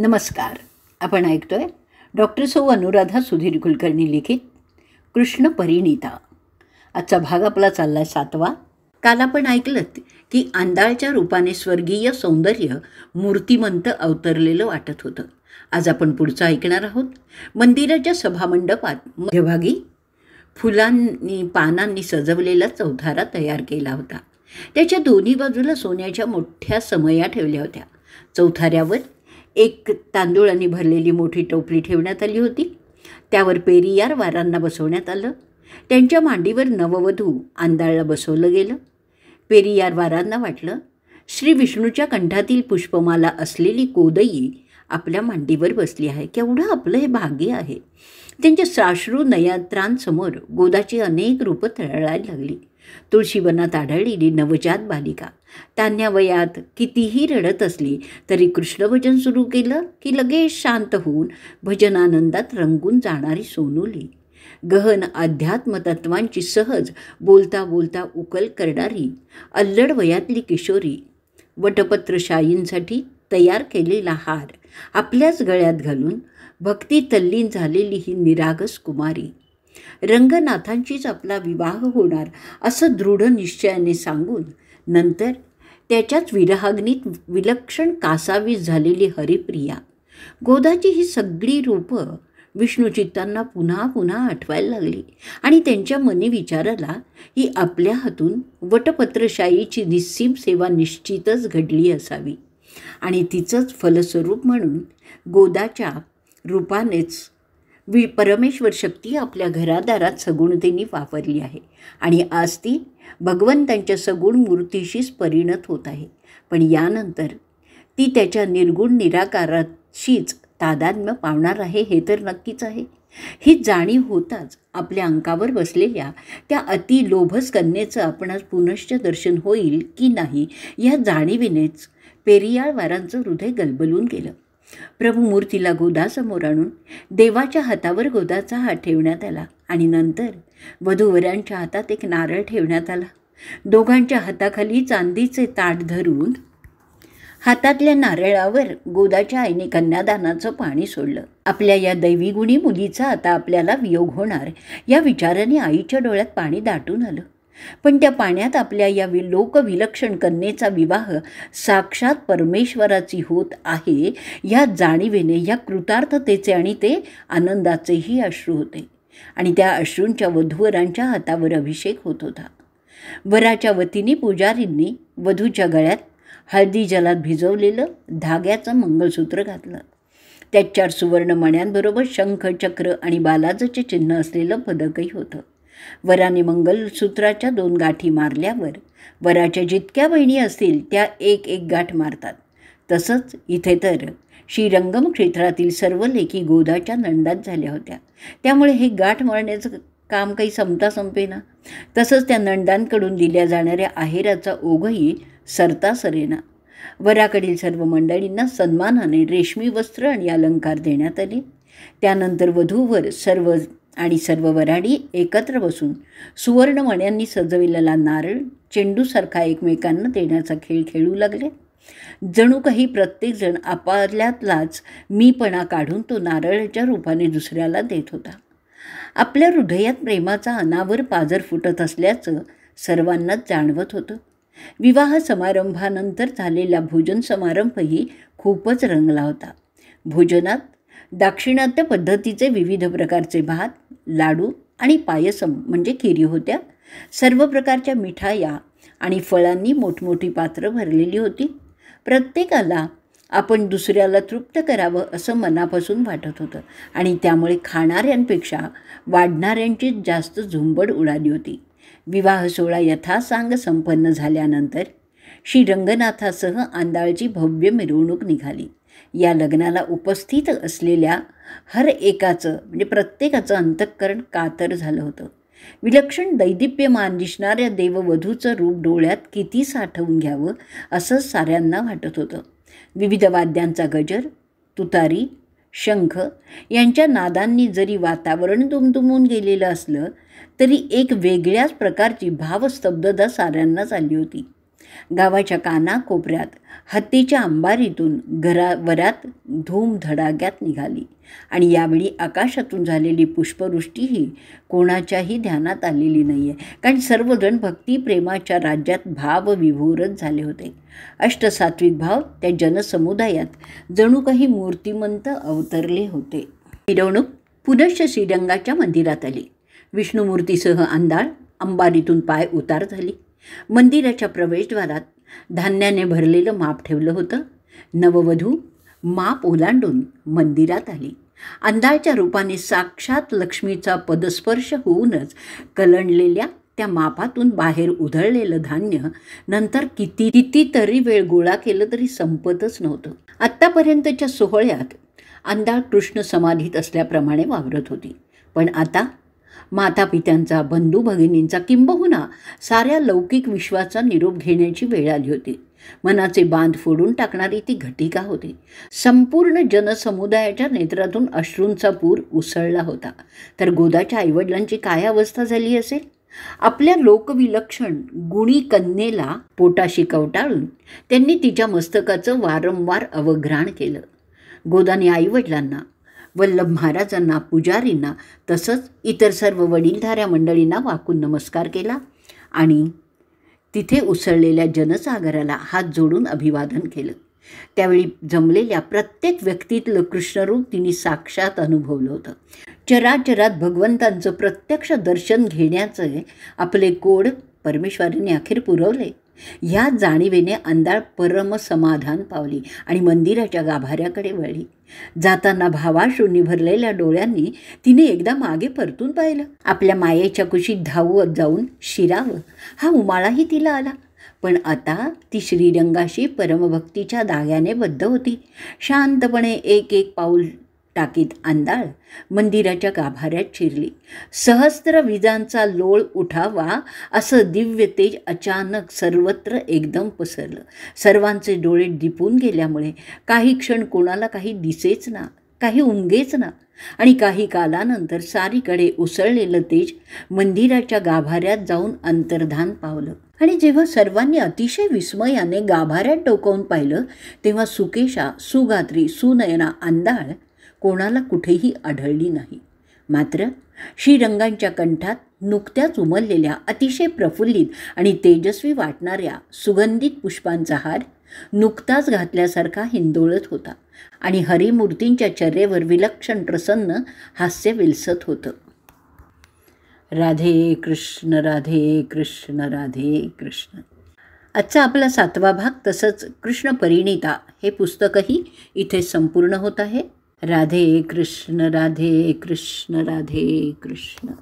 नमस्कार आपण ऐकतोय डॉक्टर सौ अनुराधा सुधीर कुलकर्णी लिखित कृष्ण परिणीता आजचा भाग आपला चालला सातवा काल आपण ऐकलं की आंदाळच्या रूपाने स्वर्गीय सौंदर्य मूर्तिमंत अवतरलेलं वाटत होतं आज आपण पुढचं ऐकणार आहोत मंदिराच्या सभामंडपात मध्यभागी फुलांनी पानांनी सजवलेला चौथारा तयार केला होता त्याच्या दोन्ही बाजूला सोन्याच्या मोठ्या समया ठेवल्या होत्या चौथाऱ्यावर एक तांदूळाने भरलेली मोठी टोपली ठेवण्यात आली होती त्यावर पेरियार वारांना बसवण्यात आलं त्यांच्या मांडीवर नववधू आंधाळला बसवलं गेलं पेरियार वारांना वाटलं श्री विष्णूच्या कंठातील पुष्पमाला असलेली कोदई आपल्या मांडीवर बसली आहे केवढं आपलं हे भाग्य आहे त्यांच्या साश्रू नयात्रांसमोर गोदाची अनेक रूपं तळायला लागली तुळशीवनात आढळलेली नवजात बालिका तान्या वयात कितीही रडत असली तरी कृष्णभजन सुरू केलं की लगेच शांत होऊन भजनानंदात रंगून जाणारी सोनूली गहन अध्यात्मतत्वांची सहज बोलता बोलता उकल करणारी अल्लड वयातली किशोरी वटपत्रशाईंसाठी तयार केलेला हार आपल्याच गळ्यात घालून भक्ती तल्लीन झालेली ही निरागस कुमारी रंगनाथांचीच आपला विवाह होणार असं दृढ निश्चयाने सांगून नंतर त्याच्याच विरहाग्नीत विलक्षण कासावीस झालेली हरिप्रिया गोदाची ही सगळी रूपं विष्णुचित्तांना पुन्हा पुन्हा आठवायला लागली आणि त्यांच्या मनी विचाराला ही आपल्या हातून वटपत्रशाहीची निस्सीम सेवा निश्चितच घडली असावी आणि तिचंच फलस्वरूप म्हणून गोदाच्या रूपानेच वि परमेश्वर शक्ती आपल्या घरादारात सगुणतेने वापरली आहे आणि आज ती भगवंतांच्या सगुण मूर्तीशीच परिणत होत आहे पण यानंतर ती त्याच्या निर्गुण निराकाराशीच तादात्म्य पावणार आहे हे तर नक्कीच आहे ही जाणीव होताच आपल्या अंकावर बसलेल्या त्या अति लोभस कन्येचं आपणास पुनश्च दर्शन होईल की नाही या जाणीवीनेच पेरियाळवारांचं हृदय गलबलून गेलं प्रभू मूर्तीला गोदासमोर आणून देवाच्या हातावर गोदाचा हात ठेवण्यात आला आणि नंतर वधूवरांच्या हातात एक नारळ ठेवण्यात आला दोघांच्या हाताखाली चांदीचे ताट धरून हातातल्या नारळावर गोदाच्या आईने कन्यादानाचं पाणी सोडलं आपल्या या दैवीगुणी मुलीचा आता आपल्याला वियोग होणार या विचाराने आईच्या डोळ्यात पाणी दाटून आलं पण त्या पाण्यात आपल्या या लोकविलक्षण कन्येचा विवाह साक्षात परमेश्वराची होत आहे या जाणीवेने या कृतार्थतेचे आणि ते आनंदाचेही अश्रू होते आणि त्या अश्रूंच्या वधूवरांच्या हातावर अभिषेक होत होता वराच्या वतीने पुजारींनी वधूच्या गळ्यात हळदी जलात भिजवलेलं धाग्याचं मंगळसूत्र घातलं त्यात चार सुवर्ण मण्यांबरोबर शंख चक्र आणि बालाजचे चिन्ह असलेलं पदकही होतं वराने मंगलसूत्राच्या दोन गाठी मारल्यावर वराच्या जितक्या बहिणी असतील त्या एक एक गाठ मारतात तसंच इथे तर श्रीरंगम क्षेत्रातील सर्व लेखी गोदाच्या नंदात झाल्या होत्या त्यामुळे हे गाठ मारण्याचं काम काही संपता संपेना तसंच त्या नंदांकडून दिल्या जाणाऱ्या आहेराचा ओघही सरता सरेना वराकडील सर्व मंडळींना सन्मानाने रेशमी वस्त्र आणि अलंकार देण्यात आले त्यानंतर वधूवर सर्व आणि सर्व वराडी एकत्र बसून सुवर्णमण्यांनी सजविलेला नारळ चेंडूसारखा एकमेकांना देण्याचा खेळ खेळू लागले जणू काही प्रत्येकजण आपल्यातलाच मीपणा काढून तो नारळाच्या रूपाने दुसऱ्याला देत होता आपल्या हृदयात प्रेमाचा अनावर पाजर फुटत असल्याचं सर्वांनाच जाणवत होतं विवाह समारंभानंतर झालेला भोजन समारंभही खूपच रंगला होता भोजनात दाक्षिणात्य पद्धतीचे विविध प्रकारचे भात लाडू आणि पायसम म्हणजे खिरी होत्या सर्व प्रकारच्या मिठाया आणि फळांनी मोठमोठी पात्र भरलेली होती प्रत्येकाला आपण दुसऱ्याला तृप्त करावं असं मनापासून वाटत होतं आणि त्यामुळे खाणाऱ्यांपेक्षा वाढणाऱ्यांचीच जास्त झुंबड उडाली होती विवाह सोहळा यथासांग संपन्न झाल्यानंतर श्री रंगनाथासह आंधाळची भव्य मिरवणूक निघाली या लग्नाला उपस्थित असलेल्या हर एकाचं म्हणजे प्रत्येकाचं अंतःकरण कातर झालं होतं विलक्षण दैदिप्यमान दिसणाऱ्या देववधूचं रूप डोळ्यात किती साठवून घ्यावं असं साऱ्यांना वाटत होतं विविध वाद्यांचा गजर तुतारी शंख यांच्या नादांनी जरी वातावरण दुमदुमून गेलेलं असलं तरी एक वेगळ्याच प्रकारची भावस्तब्धता साऱ्यांनाच आली होती गावाच्या कानाकोपऱ्यात हत्तीच्या अंबारीतून घरावरात धूमधडाक्यात निघाली आणि यावेळी आकाशातून झालेली पुष्पवृष्टीही कोणाच्याही ध्यानात आलेली नाही आहे कारण सर्वजण भक्तिप्रेमाच्या राज्यात भाव विभोरत झाले होते अष्टसात्विक भाव त्या जनसमुदायात जणू काही मूर्तिमंत अवतरले होते मिरवणूक पुनश्च श्रीरंगाच्या मंदिरात आली विष्णुमूर्तीसह अंधाळ अंबारीतून पाय उतार झाली मंदिराच्या प्रवेशद्वारात धान्याने भरलेलं माप ठेवलं होतं नववधू माप ओलांडून मंदिरात आली अंधाळच्या रूपाने साक्षात लक्ष्मीचा पदस्पर्श होऊनच कलंडलेल्या त्या मापातून बाहेर उधळलेलं धान्य नंतर किती कितीतरी वेळ गोळा केलं तरी संपतच नव्हतं आत्तापर्यंतच्या सोहळ्यात अंधाळ कृष्ण समाधीत असल्याप्रमाणे वावरत होती पण आता मातापित्यांचा बंधू भगिनींचा किंबहुना साऱ्या लौकिक विश्वाचा निरोप घेण्याची वेळ आली होती मनाचे बांध फोडून टाकणारी ती घटिका होती संपूर्ण जनसमुदायाच्या नेत्रातून अश्रूंचा पूर उसळला होता तर गोदाच्या आईवडिलांची काय अवस्था झाली असेल आपल्या लोकविलक्षण गुणी कन्येला पोटाशी कवटाळून त्यांनी तिच्या मस्तकाचं वारंवार अवघ्राण केलं गोदाने आईवडिलांना वल्लभ महाराजांना पुजारींना तसंच इतर सर्व वडीलधाऱ्या मंडळींना वाकून नमस्कार केला आणि तिथे उसळलेल्या जनसागराला हात जोडून अभिवादन केलं त्यावेळी जमलेल्या प्रत्येक व्यक्तीतलं कृष्णरूप तिने साक्षात अनुभवलं होतं चराचरात भगवंतांचं प्रत्यक्ष दर्शन घेण्याचं आपले गोड परमेश्वरीने अखेर पुरवले ह्या जाणीवेने अंधाळ समाधान पावली आणि मंदिराच्या गाभाऱ्याकडे वळली जाताना भावाशूंनी भरलेल्या डोळ्यांनी तिने एकदा मागे परतून पाहिलं आपल्या मायेच्या कुशीत धावत जाऊन शिरावं हा उमाळाही तिला आला पण आता ती श्रीरंगाशी परमभक्तीच्या दाग्याने बद्ध होती शांतपणे एक एक पाऊल टाकीत आंदाळ मंदिराच्या गाभाऱ्यात शिरली सहस्त्र विजांचा लोळ उठावा असं दिव्य तेज अचानक सर्वत्र एकदम पसरलं सर्वांचे डोळे दिपून गेल्यामुळे काही क्षण कोणाला काही दिसेच ना काही उमगेच ना आणि काही कालानंतर सारीकडे उसळलेलं तेज मंदिराच्या गाभाऱ्यात जाऊन अंतर्धान पावलं आणि जेव्हा सर्वांनी अतिशय विस्मयाने गाभाऱ्यात डोकावून पाहिलं तेव्हा सुकेशा सुगात्री सुनयना आंदाळ कोणाला कुठेही आढळली नाही मात्र श्रीरंगांच्या कंठात नुकत्याच उमललेल्या अतिशय प्रफुल्लित आणि तेजस्वी वाटणाऱ्या सुगंधित पुष्पांचा हार नुकताच घातल्यासारखा हिंदोळत होता आणि हरिमूर्तींच्या चर्येवर विलक्षण प्रसन्न हास्य विलसत होतं राधे कृष्ण राधे कृष्ण राधे कृष्ण आजचा आपला सातवा भाग तसंच कृष्ण परिणिता हे पुस्तकही इथे संपूर्ण होत आहे राधे कृष्ण राधे कृष्ण राधे कृष्ण